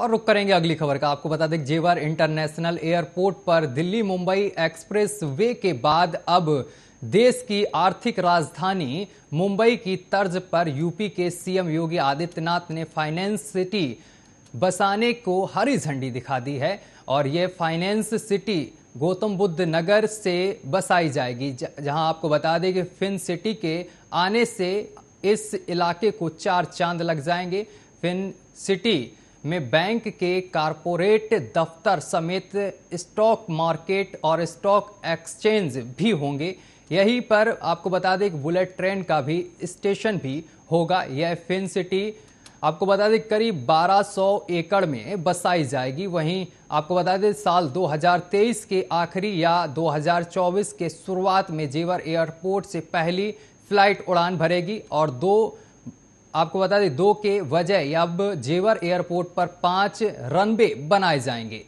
और रुक करेंगे अगली खबर का आपको बता दें जेवर इंटरनेशनल एयरपोर्ट पर दिल्ली मुंबई एक्सप्रेस वे के बाद अब देश की आर्थिक राजधानी मुंबई की तर्ज पर यूपी के सीएम योगी आदित्यनाथ ने फाइनेंस सिटी बसाने को हरी झंडी दिखा दी है और ये फाइनेंस सिटी गौतम बुद्ध नगर से बसाई जाएगी जहां आपको बता दें कि फिन सिटी के आने से इस इलाके को चार चांद लग जाएंगे फिन सिटी में बैंक के कारपोरेट दफ्तर समेत स्टॉक मार्केट और स्टॉक एक्सचेंज भी होंगे यहीं पर आपको बता दें बुलेट ट्रेन का भी स्टेशन भी होगा यह फिन सिटी आपको बता दें करीब 1200 एकड़ में बसाई जाएगी वहीं आपको बता दें साल 2023 के आखिरी या 2024 के शुरुआत में जेवर एयरपोर्ट से पहली फ्लाइट उड़ान भरेगी और दो आपको बता दें दो के वजह अब जेवर एयरपोर्ट पर पांच रनवे बनाए जाएंगे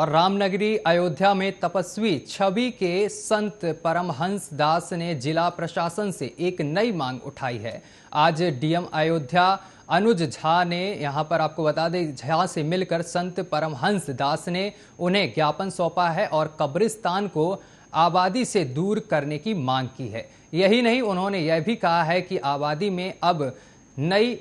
और रामनगरी अयोध्या में तपस्वी छवि के संत परमहंस दास ने जिला प्रशासन से एक नई मांग उठाई है आज डीएम अयोध्या अनुज झा ने यहाँ पर आपको बता दें झा से मिलकर संत परमहंस दास ने उन्हें ज्ञापन सौंपा है और कब्रिस्तान को आबादी से दूर करने की मांग की है यही नहीं उन्होंने यह भी कहा है कि आबादी में अब नई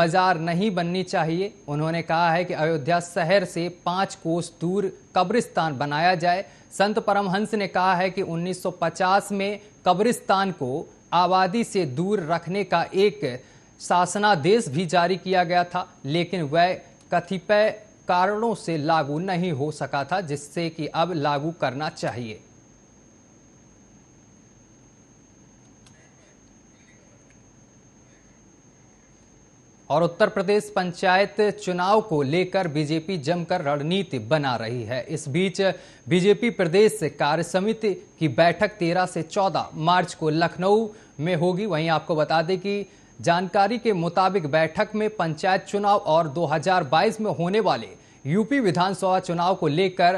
मज़ार नहीं बननी चाहिए उन्होंने कहा है कि अयोध्या शहर से पाँच कोस दूर कब्रिस्तान बनाया जाए संत परमहंस ने कहा है कि 1950 में कब्रिस्तान को आबादी से दूर रखने का एक शासनादेश भी जारी किया गया था लेकिन वह कतिपय कारणों से लागू नहीं हो सका था जिससे कि अब लागू करना चाहिए और उत्तर प्रदेश पंचायत चुनाव को लेकर बीजेपी जमकर रणनीति बना रही है इस बीच बीजेपी प्रदेश कार्य समिति की बैठक 13 से 14 मार्च को लखनऊ में होगी वहीं आपको बता दें कि जानकारी के मुताबिक बैठक में पंचायत चुनाव और 2022 में होने वाले यूपी विधानसभा चुनाव को लेकर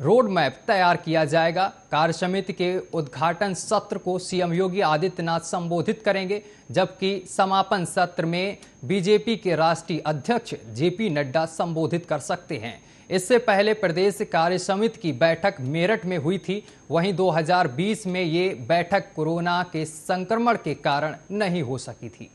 रोड मैप तैयार किया जाएगा कार्य समिति के उद्घाटन सत्र को सीएम योगी आदित्यनाथ संबोधित करेंगे जबकि समापन सत्र में बीजेपी के राष्ट्रीय अध्यक्ष जेपी नड्डा संबोधित कर सकते हैं इससे पहले प्रदेश कार्य समिति की बैठक मेरठ में हुई थी वहीं 2020 में ये बैठक कोरोना के संक्रमण के कारण नहीं हो सकी थी